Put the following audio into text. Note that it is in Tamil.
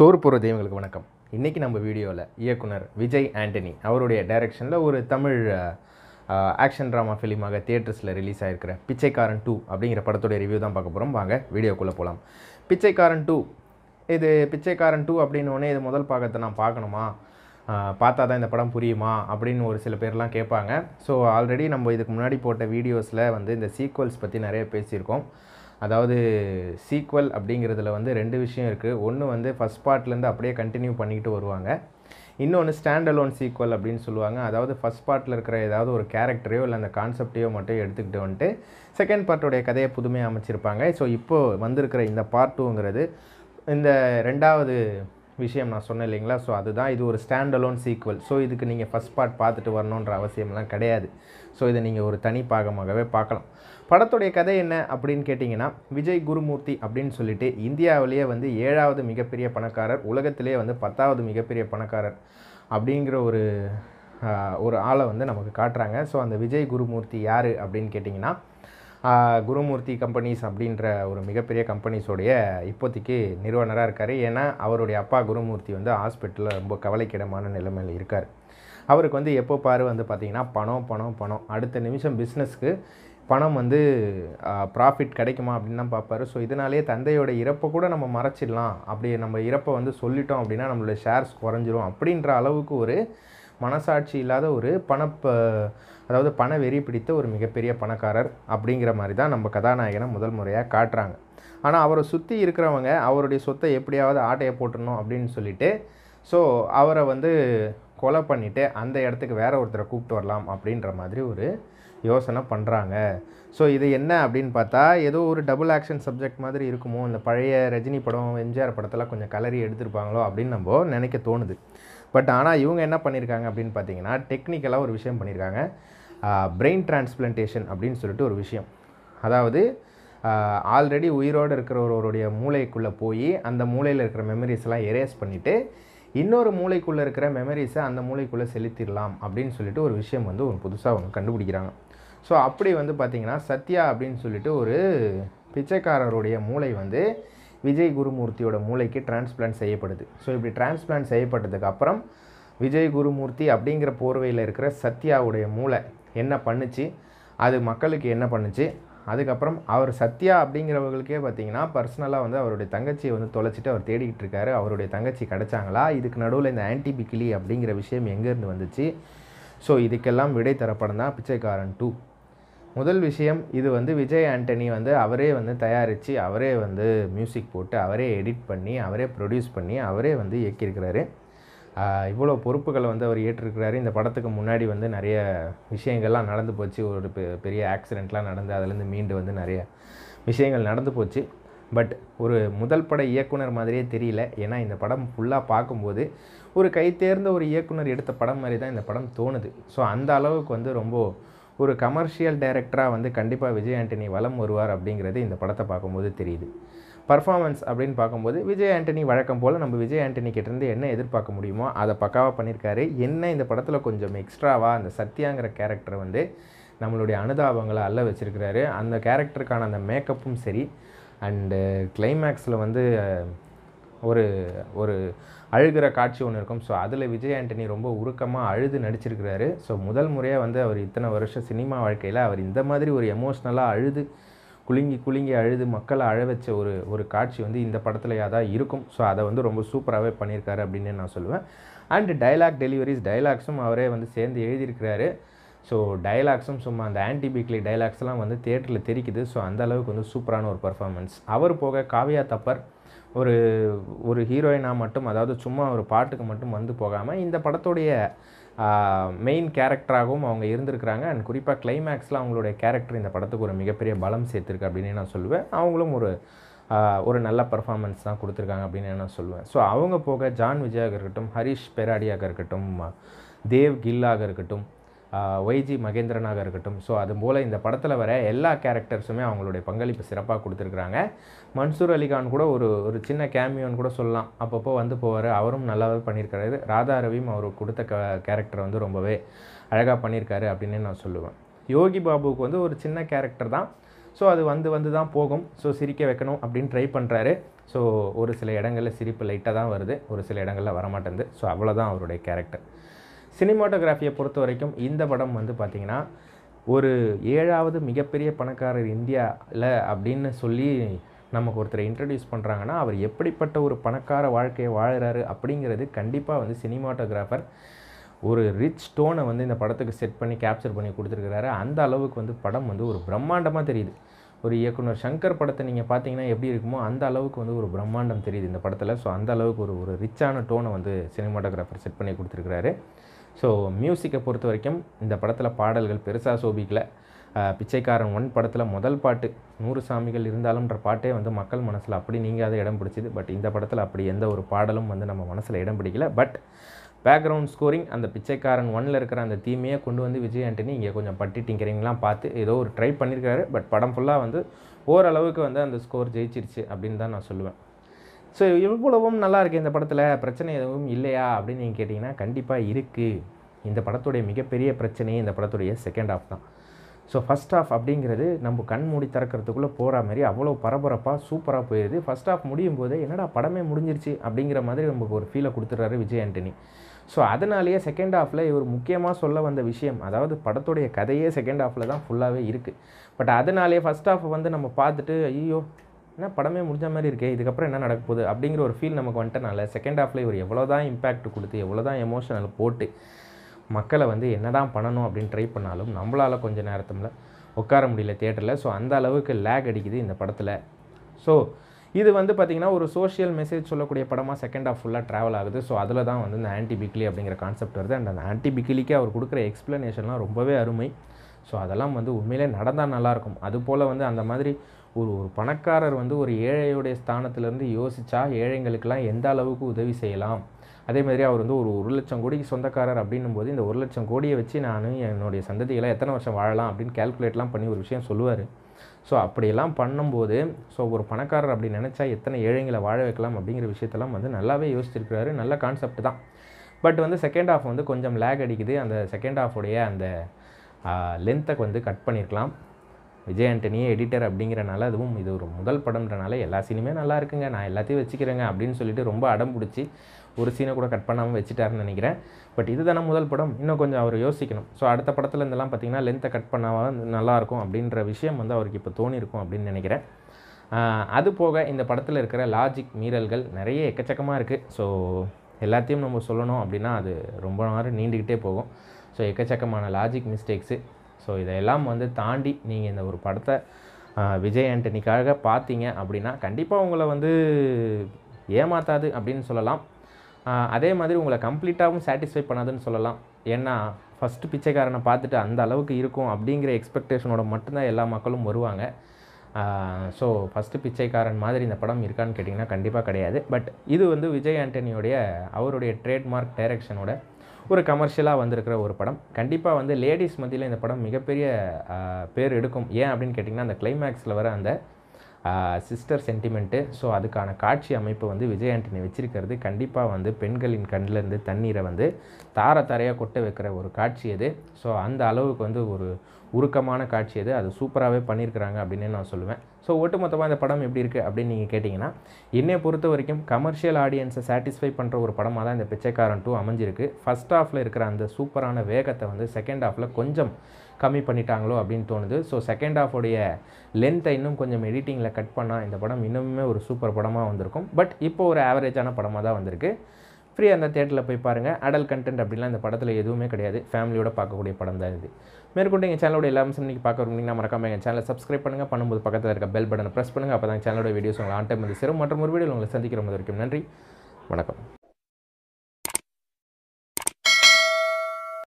சோறு போகிற தெய்வங்களுக்கு வணக்கம் இன்றைக்கி நம்ம வீடியோவில் இயக்குனர் விஜய் ஆண்டனி அவருடைய டைரெக்ஷனில் ஒரு தமிழ் ஆக்ஷன் ட்ராமா ஃபிலிமாக தியேட்டர்ஸில் ரிலீஸ் ஆகிருக்கிற பிச்சைக்காரன் டூ அப்படிங்கிற படத்துடைய ரிவ்யூ தான் பார்க்க போகிறோம் வாங்க வீடியோக்குள்ளே போகலாம் பிச்சைக்காரன் டூ இது பிச்சைக்காரன் டூ அப்படின்னு இது முதல் பாகத்தை நான் பார்க்கணுமா பார்த்தா தான் இந்த படம் புரியுமா அப்படின்னு ஒரு சில பேர்லாம் கேட்பாங்க ஸோ ஆல்ரெடி நம்ம இதுக்கு முன்னாடி போட்ட வீடியோஸில் வந்து இந்த சீக்வல்ஸ் பற்றி நிறைய பேசியிருக்கோம் அதாவது சீக்வல் அப்படிங்கிறதுல வந்து ரெண்டு விஷயம் இருக்குது ஒன்று வந்து ஃபஸ்ட் பார்ட்லேருந்து அப்படியே கண்டினியூ பண்ணிக்கிட்டு வருவாங்க இன்னொன்று ஸ்டாண்ட் அலோன் சீக்வல் அப்படின்னு சொல்லுவாங்க அதாவது ஃபஸ்ட் பார்ட்டில் இருக்கிற ஏதாவது ஒரு கேரக்டரையோ இல்லை அந்த கான்செப்டையோ மட்டும் எடுத்துக்கிட்டு வந்துட்டு செகண்ட் பார்ட்டோடைய கதையை புதுமையாக அமைச்சிருப்பாங்க ஸோ இப்போது வந்திருக்கிற இந்த பார்ட் டூங்கிறது இந்த ரெண்டாவது விஷயம் நான் சொன்னேன் இல்லைங்களா ஸோ அதுதான் இது ஒரு ஸ்டாண்ட் அலோன் சீக்வல் ஸோ இதுக்கு நீங்கள் ஃபஸ்ட் பார்ட் பார்த்துட்டு வரணுன்ற அவசியம்லாம் கிடையாது ஸோ இதை நீங்கள் ஒரு தனி பாகமாகவே பார்க்கலாம் படத்துடைய கதை என்ன அப்படின்னு கேட்டிங்கன்னா விஜய் குருமூர்த்தி அப்படின்னு சொல்லிட்டு இந்தியாவிலேயே வந்து ஏழாவது மிகப்பெரிய பணக்காரர் உலகத்திலேயே வந்து பத்தாவது மிகப்பெரிய பணக்காரர் அப்படிங்கிற ஒரு ஒரு ஆளை வந்து நமக்கு காட்டுறாங்க ஸோ அந்த விஜய் குருமூர்த்தி யார் அப்படின்னு கேட்டிங்கன்னா குருமூர்த்தி கம்பெனிஸ் அப்படின்ற ஒரு மிகப்பெரிய கம்பெனிஸோடைய இப்போதைக்கு நிறுவனராக இருக்கார் ஏன்னா அவருடைய அப்பா குருமூர்த்தி வந்து ஹாஸ்பிட்டலில் ரொம்ப கவலைக்கிடமான நிலைமையில் இருக்கார் அவருக்கு வந்து எப்போ பாரு வந்து பார்த்திங்கன்னா பணம் பணம் பணம் அடுத்த நிமிஷம் பிஸ்னஸ்க்கு பணம் வந்து ப்ராஃபிட் கிடைக்குமா அப்படின்னு தான் பார்ப்பாரு ஸோ இதனாலேயே தந்தையோட இறப்பை கூட நம்ம மறைச்சிடலாம் அப்படி நம்ம இறப்பை வந்து சொல்லிட்டோம் அப்படின்னா நம்மளோட ஷேர்ஸ் குறைஞ்சிரும் அப்படின்ற அளவுக்கு ஒரு மனசாட்சி இல்லாத ஒரு பணப்ப அதாவது பண வெறி பிடித்த ஒரு மிகப்பெரிய பணக்காரர் அப்படிங்கிற மாதிரி தான் நம்ம கதாநாயகனை முதல் முறையாக காட்டுறாங்க ஆனால் அவரை சுற்றி இருக்கிறவங்க அவருடைய சொத்தை எப்படியாவது ஆட்டையை போட்டுடணும் அப்படின்னு சொல்லிட்டு ஸோ அவரை வந்து கொலை பண்ணிவிட்டு அந்த இடத்துக்கு வேற ஒருத்தரை கூப்பிட்டு வரலாம் அப்படின்ற மாதிரி ஒரு யோசனை பண்ணுறாங்க ஸோ இது என்ன அப்படின்னு பார்த்தா ஏதோ ஒரு டபுள் ஆக்ஷன் சப்ஜெக்ட் மாதிரி இருக்குமோ இந்த பழைய ரஜினி படம் எம்ஜிஆர் படத்தில் கொஞ்சம் கலரி எடுத்திருப்பாங்களோ அப்படின்னு நம்ம நினைக்க தோணுது பட் ஆனால் இவங்க என்ன பண்ணியிருக்காங்க அப்படின்னு பார்த்தீங்கன்னா டெக்னிக்கலாக ஒரு விஷயம் பண்ணியிருக்காங்க பிரெயின் டிரான்ஸ்பிளன்டேஷன் அப்படின்னு சொல்லிட்டு ஒரு விஷயம் அதாவது ஆல்ரெடி உயிரோடு இருக்கிறவருடைய மூளைக்குள்ளே போய் அந்த மூளையில் இருக்கிற மெமரிஸ்லாம் எரேஸ் பண்ணிவிட்டு இன்னொரு மூளைக்குள்ளே இருக்கிற மெமரிஸை அந்த மூளைக்குள்ளே செலுத்திடலாம் அப்படின்னு சொல்லிட்டு ஒரு விஷயம் வந்து ஒரு புதுசாக ஒன்று கண்டுபிடிக்கிறாங்க ஸோ அப்படி வந்து பார்த்திங்கன்னா சத்யா அப்படின்னு சொல்லிட்டு ஒரு பிச்சைக்காரருடைய மூளை வந்து விஜய் குருமூர்த்தியோட மூளைக்கு டிரான்ஸ்பிளான்ட் செய்யப்படுது ஸோ இப்படி டிரான்ஸ்பிளான்ட் செய்யப்பட்டதுக்கப்புறம் விஜய் குருமூர்த்தி அப்படிங்கிற போர்வையில் இருக்கிற சத்யாவுடைய மூளை என்ன பண்ணுச்சு அது மக்களுக்கு என்ன பண்ணுச்சு அதுக்கப்புறம் அவர் சத்யா அப்படிங்கிறவங்களுக்கே பார்த்தீங்கன்னா பர்சனலாக வந்து அவருடைய தங்கச்சியை வந்து தொலைச்சிட்டு அவர் தேடிக்கிட்டு இருக்காரு அவருடைய தங்கச்சி கிடச்சாங்களா இதுக்கு நடுவில் இந்த ஆன்டிபிக்கிலி அப்படிங்கிற விஷயம் எங்கேருந்து வந்துச்சு ஸோ இதுக்கெல்லாம் விடை தரப்படம் தான் பிச்சைக்காரன் டூ முதல் விஷயம் இது வந்து விஜய் ஆண்டனி வந்து அவரே வந்து தயாரித்து அவரே வந்து மியூசிக் போட்டு அவரே எடிட் பண்ணி அவரே ப்ரொடியூஸ் பண்ணி அவரே வந்து இயக்கியிருக்கிறாரு இவ்வளோ பொறுப்புகளை வந்து அவர் ஏற்றிருக்கிறாரு இந்த படத்துக்கு முன்னாடி வந்து நிறைய விஷயங்கள்லாம் நடந்து போச்சு ஒரு பெரிய ஆக்சிடெண்ட்லாம் நடந்து அதுலேருந்து மீண்டு வந்து நிறைய விஷயங்கள் நடந்து போச்சு பட் ஒரு முதல் பட இயக்குனர் மாதிரியே தெரியல ஏன்னா இந்த படம் ஃபுல்லாக பார்க்கும்போது ஒரு கை தேர்ந்த ஒரு இயக்குனர் எடுத்த படம் மாதிரி தான் இந்த படம் தோணுது ஸோ அந்த அளவுக்கு வந்து ரொம்ப ஒரு கமர்ஷியல் டைரக்டராக வந்து கண்டிப்பாக விஜய் ஆண்டனி வலம் வருவார் அப்படிங்கிறது இந்த படத்தை பார்க்கும்போது தெரியுது பர்ஃபார்மன்ஸ் அப்படின்னு பார்க்கும்போது விஜய் ஆண்டனி வழக்கம் போல் நம்ம விஜய் ஆண்டனி கிட்டேருந்து என்ன எதிர்பார்க்க முடியுமோ அதை பக்காவாக பண்ணியிருக்காரு என்ன இந்த படத்தில் கொஞ்சம் எக்ஸ்ட்ராவாக அந்த சத்யாங்கிற கேரக்டர் வந்து நம்மளுடைய அனுதாபங்களை அல்ல வச்சுருக்கிறாரு அந்த கேரக்டருக்கான அந்த மேக்கப்பும் சரி அண்டு கிளைமேக்ஸில் வந்து ஒரு ஒரு அழுகிற காட்சி ஒன்று இருக்கும் ஸோ அதில் விஜய் ஆண்டனி ரொம்ப உருக்கமாக அழுது நடிச்சிருக்கிறாரு ஸோ முதல் முறையாக வந்து அவர் இத்தனை வருஷம் சினிமா வாழ்க்கையில் அவர் இந்த மாதிரி ஒரு எமோஷ்னலாக அழுது குலுங்கி குலுங்கி அழுது மக்களை அழ வச்ச ஒரு ஒரு காட்சி வந்து இந்த படத்துலையாக தான் இருக்கும் ஸோ அதை வந்து ரொம்ப சூப்பராகவே பண்ணியிருக்காரு அப்படின்னு நான் சொல்லுவேன் அண்ட் டைலாக் டெலிவரிஸ் டைலாக்ஸும் அவரே வந்து சேர்ந்து எழுதியிருக்கிறாரு ஸோ டைலாக்ஸும் சும்மா அந்த ஆன்டிபீக்லி டைலாக்ஸ்லாம் வந்து தேட்டரில் தெரிக்குது ஸோ அந்த அளவுக்கு வந்து சூப்பரான ஒரு பர்ஃபார்மன்ஸ் அவர் போக காவியா தப்பர் ஒரு ஒரு ஹீரோயினாக மட்டும் அதாவது சும்மா ஒரு பாட்டுக்கு மட்டும் வந்து போகாமல் இந்த படத்துடைய மெயின் கேரக்டராகவும் அவங்க இருந்திருக்கிறாங்க அண்ட் குறிப்பாக கிளைமேக்ஸில் அவங்களுடைய கேரக்டர் இந்த படத்துக்கு ஒரு மிகப்பெரிய பலம் சேர்த்துருக்கு அப்படின்னு நான் சொல்லுவேன் அவங்களும் ஒரு ஒரு நல்ல பர்ஃபார்மன்ஸ் தான் கொடுத்துருக்காங்க அப்படின்னு நான் சொல்லுவேன் ஸோ அவங்க போக ஜான் விஜயாக இருக்கட்டும் ஹரிஷ் பெராடியாக இருக்கட்டும் தேவ் கில்லாக இருக்கட்டும் ஒய்ஜி மகேந்திரனாக இருக்கட்டும் ஸோ அது போல் இந்த படத்தில் வர எல்லா கேரக்டர்ஸுமே அவங்களுடைய பங்களிப்பு சிறப்பாக கொடுத்துருக்குறாங்க மன்சூர் அலிகான் கூட ஒரு ஒரு சின்ன கேமியோன்னு கூட சொல்லலாம் அப்பப்போ வந்து போவார் அவரும் நல்லாவே பண்ணியிருக்காரு ராதா ரவியும் அவர் கொடுத்த க கேரக்டர் வந்து ரொம்பவே அழகாக பண்ணியிருக்காரு அப்படின்னு நான் சொல்லுவேன் யோகி பாபுவுக்கு வந்து ஒரு சின்ன கேரக்டர் தான் ஸோ அது வந்து வந்து தான் போகும் ஸோ சிரிக்க வைக்கணும் அப்படின்னு ட்ரை பண்ணுறாரு ஸோ ஒரு சில இடங்களில் சிரிப்பு லைட்டாக தான் வருது ஒரு சில இடங்களில் வரமாட்டேங்குது ஸோ அவ்வளோதான் அவருடைய கேரக்டர் சினிமாட்டோகிராஃபியை பொறுத்த வரைக்கும் இந்த படம் வந்து பார்த்திங்கன்னா ஒரு ஏழாவது மிகப்பெரிய பணக்காரர் இந்தியாவில் அப்படின்னு சொல்லி நமக்கு ஒருத்தரை இன்ட்ரடியூஸ் பண்ணுறாங்கன்னா அவர் எப்படிப்பட்ட ஒரு பணக்கார வாழ்க்கையை வாழ்கிறாரு அப்படிங்கிறது கண்டிப்பாக வந்து சினிமாட்டோகிராஃபர் ஒரு ரிச் டோனை வந்து இந்த படத்துக்கு செட் பண்ணி கேப்சர் பண்ணி கொடுத்துருக்கிறாரு அந்த அளவுக்கு வந்து படம் வந்து ஒரு பிரம்மாண்டமாக தெரியுது ஒரு இயக்குனர் சங்கர் படத்தை நீங்கள் பார்த்தீங்கன்னா எப்படி இருக்குமோ அந்த அளவுக்கு வந்து ஒரு பிரம்மாண்டம் தெரியுது இந்த படத்தில் ஸோ அந்த அளவுக்கு ஒரு ஒரு ரிச்சான டோனை வந்து சினிமாட்டோகிராஃபர் செட் பண்ணி கொடுத்துருக்கிறாரு ஸோ மியூசிக்கை பொறுத்த வரைக்கும் இந்த படத்தில் பாடல்கள் பெருசாக சோபிக்கல பிச்சைக்காரன் ஒன் படத்தில் முதல் பாட்டு நூறு சாமிகள் இருந்தாலும்ன்ற பாட்டே வந்து மக்கள் மனசில் அப்படி நீங்கள் அதை இடம் பிடிச்சிது பட் இந்த படத்தில் அப்படி எந்த ஒரு பாடலும் வந்து நம்ம மனசில் இடம் பிடிக்கல பட் பேக்ரவுண்ட் ஸ்கோரிங் அந்த பிச்சைக்காரன் ஒன்னில் இருக்கிற அந்த தீமையை கொண்டு வந்து விஜய் ஆண்டனி இங்கே கொஞ்சம் பட்டிட்டிங்கிறீங்களாம் பார்த்து ஏதோ ஒரு ட்ரை பண்ணியிருக்காரு பட் படம் ஃபுல்லாக வந்து ஓரளவுக்கு வந்து அந்த ஸ்கோர் ஜெயிச்சிருச்சு அப்படின்னு தான் நான் சொல்லுவேன் ஸோ இவ்வளவும் நல்லா இருக்குது இந்த படத்தில் பிரச்சனை எதுவும் இல்லையா அப்படின்னு நீங்கள் கேட்டிங்கன்னா கண்டிப்பாக இருக்குது இந்த படத்துடைய மிகப்பெரிய பிரச்சனையே இந்த படத்துடைய செகண்ட் ஆஃப் தான் ஸோ ஃபஸ்ட் ஆஃப் அப்படிங்கிறது நம்ம கண் மூடி திறக்கிறதுக்குள்ளே போகிற மாதிரி அவ்வளோ பரபரப்பாக சூப்பராக போயிடுது ஃபஸ்ட் ஆஃப் முடியும் போது என்னடா படமே முடிஞ்சிருச்சு அப்படிங்கிற மாதிரி நமக்கு ஒரு ஃபீலை கொடுத்துட்றாரு விஜய் ஆண்டனி ஸோ அதனாலேயே செகண்ட் ஆஃபில் இவர் முக்கியமாக சொல்ல வந்த விஷயம் அதாவது படத்துடைய கதையே செகண்ட் ஆஃபில் தான் ஃபுல்லாகவே இருக்குது பட் அதனாலேயே ஃபஸ்ட் ஆஃப் வந்து நம்ம பார்த்துட்டு ஐயோ என்ன படமே முடிஞ்ச மாதிரி இருக்கே இதுக்கப்புறம் என்ன நடக்க போகுது அப்படிங்கிற ஒரு ஃபீல் நமக்கு வந்துட்டனால செகண்ட் ஹாஃபில் ஒரு எவ்வளோ தான் இம்பேக்ட் கொடுத்து எவ்வளோ தான் எமோஷனல் போட்டு மக்களை வந்து என்ன தான் பண்ணணும் அப்படின்னு ட்ரை பண்ணாலும் நம்மளால் கொஞ்சம் நேரத்தில் உட்கார முடியல தேட்டரில் ஸோ அந்த அளவுக்கு லேக் அடிக்குது இந்த படத்தில் ஸோ இது வந்து பார்த்திங்கன்னா ஒரு சோஷியல் மெசேஜ் சொல்லக்கூடிய படமாக செகண்ட் ஆஃப் ஃபுல்லாக ட்ராவல் ஆகுது ஸோ அதில் தான் வந்து இந்த ஆன்டி பிக்லி அப்படிங்கிற கான்செப்ட் வருது அண்ட் அந்த ஆன்டி பிக்லிக்கு அவர் கொடுக்குற எக்ஸ்ப்ளனேஷன்லாம் ரொம்பவே அருமை ஸோ அதெல்லாம் வந்து உண்மையிலே நடந்தால் நல்லாயிருக்கும் அதுபோல் வந்து அந்த மாதிரி ஒரு ஒரு பணக்காரர் வந்து ஒரு ஏழையுடைய ஸ்தானத்திலேருந்து யோசித்தா ஏழைங்களுக்கெல்லாம் எந்த அளவுக்கு உதவி செய்யலாம் அதே மாதிரி அவர் வந்து ஒரு ஒரு லட்சம் கோடிக்கு சொந்தக்காரர் அப்படின்னும் போது இந்த ஒரு லட்சம் கோடியை வச்சு நான் என்னுடைய சந்ததிகளை எத்தனை வருஷம் வாழலாம் அப்படின்னு கேல்குலேட்லாம் பண்ணி ஒரு விஷயம் சொல்லுவார் ஸோ அப்படியெல்லாம் பண்ணும்போது ஸோ ஒரு பணக்காரர் அப்படி நினச்சா எத்தனை ஏழைங்களை வாழ வைக்கலாம் அப்படிங்கிற விஷயத்தெல்லாம் வந்து நல்லாவே யோசிச்சிருக்கிறாரு நல்ல கான்செப்ட் தான் பட் வந்து செகண்ட் ஆஃப் வந்து கொஞ்சம் லேக் அடிக்குது அந்த செகண்ட் ஆஃபுடைய அந்த லென்த்தை வந்து கட் பண்ணியிருக்கலாம் விஜய் ஆண்டனியே எடிட்டர் அப்படிங்கிறனால அதுவும் இது ஒரு முதல் படம்ன்றனால எல்லா சினிமே நல்லா இருக்குங்க நான் எல்லாத்தையும் வச்சுக்கிறேங்க அப்படின்னு சொல்லிட்டு ரொம்ப அடம் பிடிச்சி ஒரு சீனை கூட கட் பண்ணாமல் வச்சுட்டாருன்னு நினைக்கிறேன் பட் இது தானே முதல் படம் இன்னும் கொஞ்சம் அவர் யோசிக்கணும் ஸோ அடுத்த படத்தில் இருந்தெல்லாம் பார்த்திங்கன்னா லென்த்தை கட் பண்ணாமல் நல்லாயிருக்கும் அப்படின்ற விஷயம் வந்து அவருக்கு இப்போ தோணியிருக்கும் அப்படின்னு நினைக்கிறேன் அது போக இந்த படத்தில் இருக்கிற லாஜிக் மீறல்கள் நிறைய எக்கச்சக்கமாக இருக்குது ஸோ எல்லாத்தையும் நம்ம சொல்லணும் அப்படின்னா அது ரொம்ப நேரம் நீண்டுக்கிட்டே போகும் ஸோ எக்கச்சக்கமான லாஜிக் மிஸ்டேக்ஸு ஸோ இதையெல்லாம் வந்து தாண்டி நீங்கள் இந்த ஒரு படத்தை விஜய் ஆண்டனிக்காக பார்த்தீங்க அப்படின்னா கண்டிப்பாக உங்களை வந்து ஏமாத்தாது அப்படின்னு சொல்லலாம் அதே மாதிரி உங்களை கம்ப்ளீட்டாகவும் சாட்டிஸ்ஃபை பண்ணாதுன்னு சொல்லலாம் ஏன்னா ஃபஸ்ட்டு பிச்சைக்காரனை பார்த்துட்டு அந்த அளவுக்கு இருக்கும் அப்படிங்கிற எக்ஸ்பெக்டேஷனோட மட்டும்தான் எல்லா மக்களும் வருவாங்க ஸோ ஃபஸ்ட்டு பிச்சைக்காரன் மாதிரி இந்த படம் இருக்கான்னு கேட்டிங்கன்னா கண்டிப்பாக கிடையாது பட் இது வந்து விஜய் ஆண்டனியோடைய அவருடைய ட்ரேட்மார்க் டைரக்ஷனோட ஒரு கமர்ஷியலாக வந்திருக்கிற ஒரு படம் கண்டிப்பாக வந்து லேடிஸ் மத்தியில் இந்த படம் மிகப்பெரிய பேர் எடுக்கும் ஏன் அப்படின்னு கேட்டிங்கன்னா அந்த கிளைமேக்ஸில் வர அந்த சிஸ்டர் சென்டிமெண்ட்டு ஸோ அதுக்கான காட்சி அமைப்பு வந்து விஜய் ஆண்டனி வச்சிருக்கிறது கண்டிப்பாக வந்து பெண்களின் கண்ணிலேருந்து தண்ணீரை வந்து தார தாரையாக கொட்ட வைக்கிற ஒரு காட்சி அது ஸோ அந்த அளவுக்கு வந்து ஒரு உருக்கமான காட்சி அது அது சூப்பராகவே பண்ணியிருக்கிறாங்க அப்படின்னே நான் சொல்லுவேன் ஸோ ஒட்டுமொத்தமாக இந்த படம் எப்படி இருக்குது அப்படின்னு நீங்கள் கேட்டிங்கன்னா என்னை பொறுத்த வரைக்கும் கமர்ஷியல் ஆடியன்ஸை சாட்டிஸ்ஃபை பண்ணுற ஒரு படமாக தான் இந்த பிச்சைக்காரன் டூ அமைஞ்சிருக்கு ஃபஸ்ட் ஹாஃபில் இருக்கிற அந்த சூப்பரான வேகத்தை வந்து செகண்ட் ஹாஃபில் கொஞ்சம் கம்மி பண்ணிட்டாங்களோ அப்படின்னு தோணுது ஸோ செகண்ட் ஹாஃபோடைய லென்த்தை இன்னும் கொஞ்சம் எடிட்டிங்கில் கட் பண்ணால் இந்த படம் இன்னுமே ஒரு சூப்பர் படமாக வந்திருக்கும் பட் இப்போ ஒரு ஆவரேஜான படமாக தான் வந்திருக்கு ஃப்ரீயாக இருந்தால் தேட்டரில் போய் பாருங்கள் அடல் கண்டென்ட் அப்படிலாம் இந்த படத்தில் எதுவுமே கிடையாது ஃபேமிலியோட பார்க்கக்கூடிய படம் தான் இது மேற்கொண்டு எங்கள் சேனலோட எல்லா அம்சம் நீங்கள் பார்க்க விரும்புனீங்கன்னா மறக்காமல் எங்கள் சேனலை சப்ஸ்கிரைப் பண்ணுங்கள் பண்ணும்போது பக்கத்தில் இருக்க பெல் பட்டனை ப்ரெஸ் பண்ணுங்கள் அப்போ தான் சேனலோட வீடியோஸ் உங்களை ஆன் டைம் வந்து சிறும் மற்றும் ஒரு வீடியோ உங்களை சந்திக்கிற மாதிரி வரைக்கும் நன்றி வணக்கம்